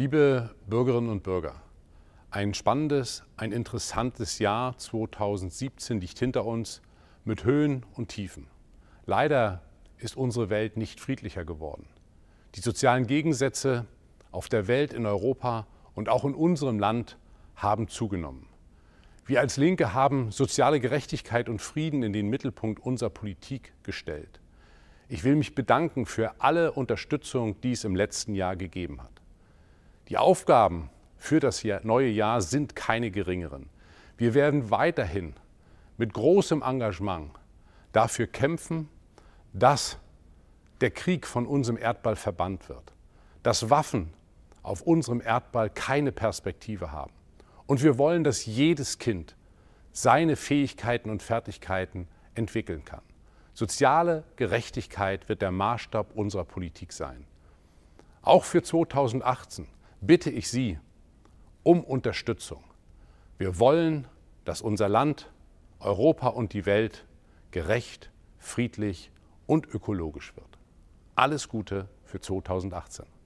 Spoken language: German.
Liebe Bürgerinnen und Bürger, ein spannendes, ein interessantes Jahr 2017 liegt hinter uns mit Höhen und Tiefen. Leider ist unsere Welt nicht friedlicher geworden. Die sozialen Gegensätze auf der Welt, in Europa und auch in unserem Land haben zugenommen. Wir als Linke haben soziale Gerechtigkeit und Frieden in den Mittelpunkt unserer Politik gestellt. Ich will mich bedanken für alle Unterstützung, die es im letzten Jahr gegeben hat. Die Aufgaben für das neue Jahr sind keine geringeren. Wir werden weiterhin mit großem Engagement dafür kämpfen, dass der Krieg von unserem Erdball verbannt wird, dass Waffen auf unserem Erdball keine Perspektive haben. Und wir wollen, dass jedes Kind seine Fähigkeiten und Fertigkeiten entwickeln kann. Soziale Gerechtigkeit wird der Maßstab unserer Politik sein. Auch für 2018 bitte ich Sie um Unterstützung. Wir wollen, dass unser Land, Europa und die Welt gerecht, friedlich und ökologisch wird. Alles Gute für 2018.